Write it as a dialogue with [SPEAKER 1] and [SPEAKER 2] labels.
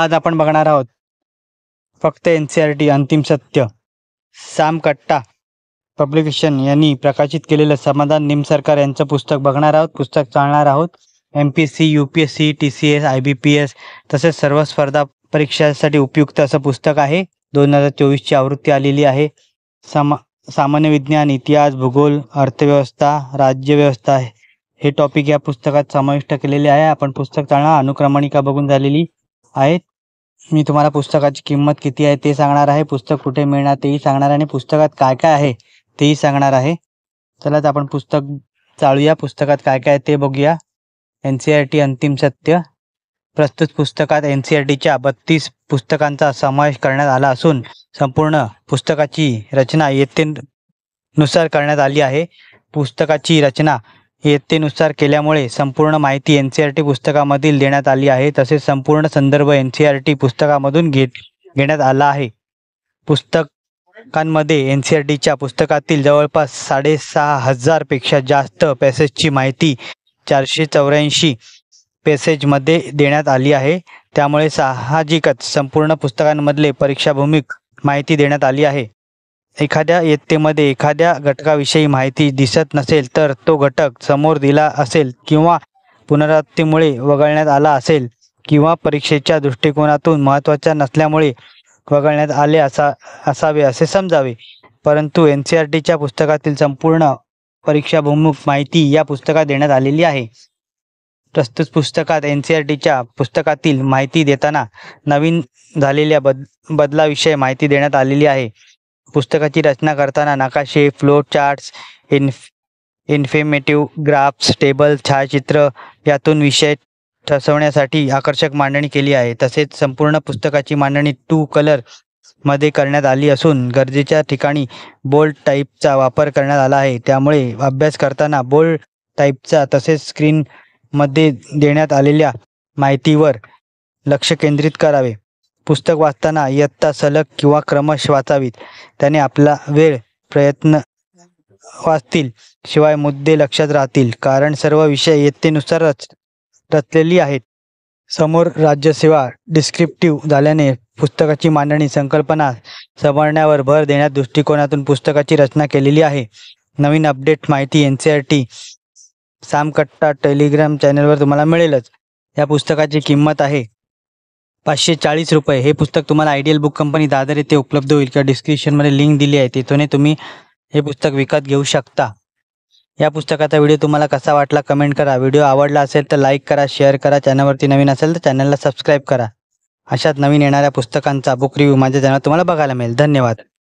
[SPEAKER 1] आज आपण बघणार आहोत फक्त एन सी आर टी अंतिम सत्य साम कट्टा पब्लिकेशन यांनी प्रकाशित केलेलं समाधान निम सरकार यांचं पुस्तक बघणार आहोत पुस्तक चालणार आहोत M P S C U P S C T C S I B P S तसेच सर्व स्पर्धा परीक्षांसाठी उपयुक्त असं पुस्तक आहे दोन हजार चोवीसची आवृत्ती आलेली आहे समा सामान्य विज्ञान इतिहास भूगोल अर्थव्यवस्था राज्यव्यवस्था हे टॉपिक या पुस्तकात समाविष्ट केलेले आहे आपण पुस्तक चालणार अनुक्रमणिका बघून झालेली आहेत मी तुम्हाला पुस्तकाची किंमत किती आहे ते सांगणार आहे पुस्तक कुठे मिळणार तेही सांगणार आहे आणि पुस्तकात काय काय आहे तेही सांगणार आहे चलाच आपण पुस्तक चालूया पुस्तकात काय काय आहे ते बघूया एन सी आर टी अंतिम सत्य प्रस्तुत पुस्तकात एन सी आर e टीच्या बत्तीस पुस्तकांचा समावेश करण्यात आला असून संपूर्ण पुस्तकाची रचना नुसार करण्यात आली आहे पुस्तकाची रचना इयत्तेनुसार केल्यामुळे संपूर्ण माहिती एन सी आर टी पुस्तकामधील देण्यात आली आहे तसेच संपूर्ण संदर्भ एन सी आर टी पुस्तकामधून घेत घेण्यात आला आहे पुस्तकांमध्ये एन सी आर e टीच्या पुस्तकातील जवळपास साडेसहा हजारपेक्षा जास्त पॅसेजची माहिती चारशे चौऱ्याऐंशी पॅसेजमध्ये देण्यात आली आहे त्यामुळे साहजिकच संपूर्ण पुस्तकांमधले परीक्षाभूमिक माहिती देण्यात आली आहे एखाद्या इयत्तेमध्ये एखाद्या घटकाविषयी माहिती दिसत नसेल तर तो घटक समोर दिला असेल किंवा पुनरावृत्तीमुळे वगळण्यात आला असेल किंवा परीक्षेच्या दृष्टिकोनातून महत्वाच्या नसल्यामुळे वगळण्यात आले असा असावे असे समजावे परंतु एन सी आर टीच्या पुस्तकातील संपूर्ण परीक्षाभूमुख माहिती या पुस्तकात देण्यात आलेली आहे प्रस्तुत पुस्तकात एन सी आर टीच्या पुस्तकातील माहिती देताना नवीन झालेल्या बद बदलाविषयी माहिती देण्यात आलेली आहे पुस्तकाची रचना करताना नकाशे फ्लो चार्ट्स इन्फ इन्फेमेटिव्ह ग्राफ्स टेबल छायाचित्र यातून विषय ठसवण्यासाठी आकर्षक मांडणी केली आहे तसेच संपूर्ण पुस्तकाची मांडणी टू कलर मध्ये करण्यात आली असून गरजेच्या ठिकाणी बोल्ड टाईपचा वापर करण्यात आला आहे त्यामुळे अभ्यास करताना बोल्ड टाईपचा तसेच स्क्रीनमध्ये देण्यात आलेल्या माहितीवर लक्ष केंद्रित करावे पुस्तक वाचताना इयत्ता सलग किंवा क्रमश वाचावीत त्याने आपला वेळ प्रयत्न वाचतील शिवाय मुद्दे लक्षात राहतील कारण सर्व विषय इयत्तेनुसार रच रचलेली आहेत समोर राज्यसेवा डिस्क्रिप्टिव्ह झाल्याने पुस्तकाची मांडणी संकल्पना समजण्यावर भर देण्यात दृष्टिकोनातून पुस्तकाची रचना केलेली आहे नवीन अपडेट माहिती एन सी आर टी सामकट्टा टेलिग्राम चॅनलवर तुम्हाला मिळेलच या पुस्तकाची किंमत आहे पाचशे चाळीस रुपये हे पुस्तक तुम्हाला आयडियल बुक कंपनी दादर येथे उपलब्ध होईल किंवा डिस्क्रिप्शनमध्ये लिंक दिली आहे तिथून तुम्ही हे पुस्तक विकत घेऊ शकता या पुस्तकाचा व्हिडिओ तुम्हाला कसा वाटला कमेंट करा व्हिडिओ आवडला असेल तर लाईक करा शेअर करा चॅनलवरती नवीन असेल तर चॅनलला सबस्क्राईब करा अशाच नवीन येणाऱ्या पुस्तकांचा बुक रिव्ह्यू माझ्या चॅनल तुम्हाला बघायला मिळेल धन्यवाद